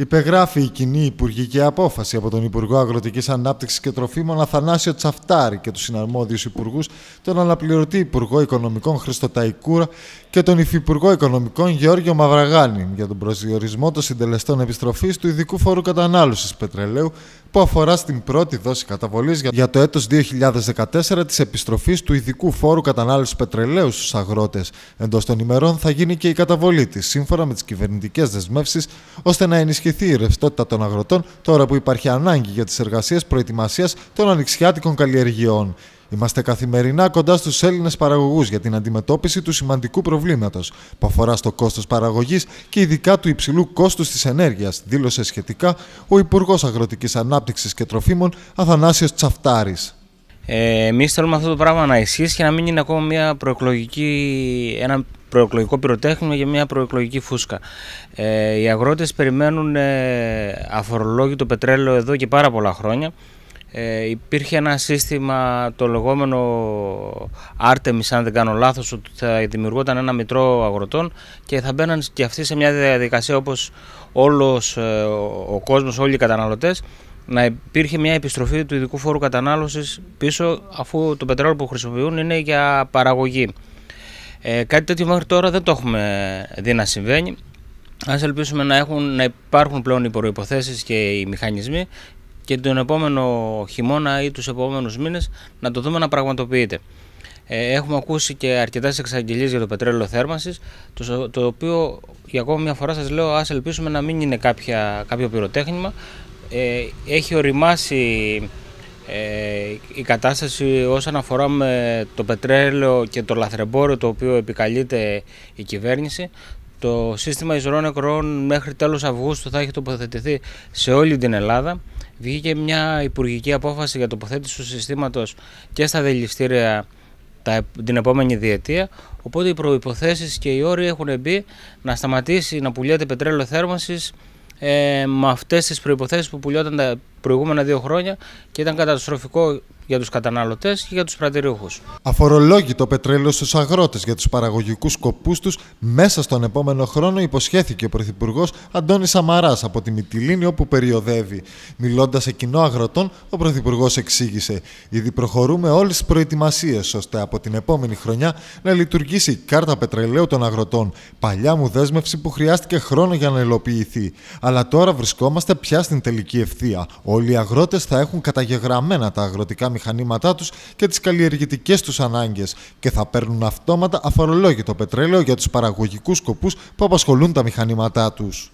υπεγράφει η κοινή υπουργική απόφαση από τον Υπουργό Αγροτικής Ανάπτυξης και Τροφίμων Αθανάσιο Τσαφτάρη και τους συναρμόδιους υπουργούς, τον αναπληρωτή Υπουργό Οικονομικών Χριστοταϊκούρα και τον Υφυπουργό Οικονομικών Γεώργιο Μαυραγάνη για τον προσδιορισμό των συντελεστών επιστροφής του ειδικού φόρου κατανάλωσης πετρελαίου που αφορά στην πρώτη δόση καταβολής για το έτος 2014 της επιστροφής του ειδικού φόρου κατανάλωσης πετρελαίου στους αγρότες. Εντός των ημερών θα γίνει και η καταβολή της, σύμφωνα με τις κυβερνητικές δεσμεύσεις, ώστε να ενισχυθεί η ρευστότητα των αγροτών τώρα που υπάρχει ανάγκη για τις εργασίες προετοιμασίας των ανοιξιάτικων καλλιεργειών. Είμαστε καθημερινά κοντά στους Έλληνες παραγωγούς για την αντιμετώπιση του σημαντικού προβλήματος που αφορά στο κόστος παραγωγής και ειδικά του υψηλού κόστους της ενέργειας, δήλωσε σχετικά ο Υπουργός Αγροτικής Ανάπτυξης και Τροφίμων Αθανάσιος Τσαφτάρη. Ε, Εμείς θέλουμε αυτό το πράγμα να ισχύσει και να μην είναι ακόμα μια προεκλογική, ένα προεκλογικό πυροτέχνημα για μια προεκλογική φούσκα. Ε, οι αγρότες περιμένουν ε, αφορολόγητο πετρέλαιο εδώ και πάρα πολλά χρόνια. Ε, υπήρχε ένα σύστημα, το λεγόμενο Artemis, αν δεν κάνω λάθος, ότι θα δημιουργόταν ένα μητρό αγροτών και θα μπαίναν και αυτοί σε μια διαδικασία όπως όλος ε, ο κόσμος, όλοι οι καταναλωτές, να υπήρχε μια επιστροφή του ειδικού φόρου κατανάλωσης πίσω αφού το πετρέλαιο που χρησιμοποιούν είναι για παραγωγή. Ε, κάτι τέτοιο μέχρι τώρα δεν το έχουμε δει να συμβαίνει. Ας ελπίσουμε να, έχουν, να υπάρχουν πλέον οι προποθέσει και οι μηχανισμοί και τον επόμενο χειμώνα ή τους επόμενους μήνες να το δούμε να πραγματοποιείται. Ε, έχουμε ακούσει και αρκετές εξαγγελίες για το πετρέλαιο θέρμανσης, το, οποίο για ακόμα μια φορά σας λέω ας ελπίσουμε να μην είναι κάποιο πυροτέχνημα. Ε, έχει οριμάσει ε, η κατάσταση όσον αφορά το πετρέλαιο και το λαθρεμπόριο το οποίο επικαλείται η κυβέρνηση το σύστημα Ισρών νεκρών μέχρι τέλος Αυγούστου θα έχει τοποθετηθεί σε όλη την Ελλάδα. Βγήκε μια υπουργική απόφαση για τοποθέτηση του συστήματος και στα δελιστήρια την επόμενη διετία. Οπότε οι προϋποθέσεις και οι όροι έχουν μπει να σταματήσει να πουλιάται πετρέλαιο θέρμανσης ε, με αυτές τις προϋποθέσεις που πουλιόταν τα προηγούμενα δύο χρόνια και ήταν καταστροφικό για τους καταναλωτές και για τους πρατηριούχους. Αφορολόγητο πετρέλαιο στους αγρότες για τους παραγωγικούς σκοπούς τους μέσα στον επόμενο χρόνο υποσχέθηκε ο Πρωθυπουργός Αντώνης Σαμαράς, από τη Μυτιλίνη όπου περιοδεύει. Μιλώντας σε κοινό αγροτών, ο Πρωθυπουργός εξήγησε «Ήδη προχωρούμε όλες τις προετοιμασίες, ώστε από την επόμενη χρονιά να λειτουργήσει η κάρτα πετρελαίου των αγροτών, παλιά μου δέσμευση που χρειάστηκε χρόνο για να υλοποιηθεί. Αλλά τώρα βρισκόμαστε πια στην τελική ευθεία. Όλοι οι αγρότες θα έχουν καταγεγραμμένα τα αγροτικά μηχανήματα μηχανήματά τους και τις καλλιεργητικές τους ανάγκες και θα παίρνουν αυτόματα αφορολόγητο πετρέλαιο για τους παραγωγικούς σκοπούς που απασχολούν τα μηχανήματά τους.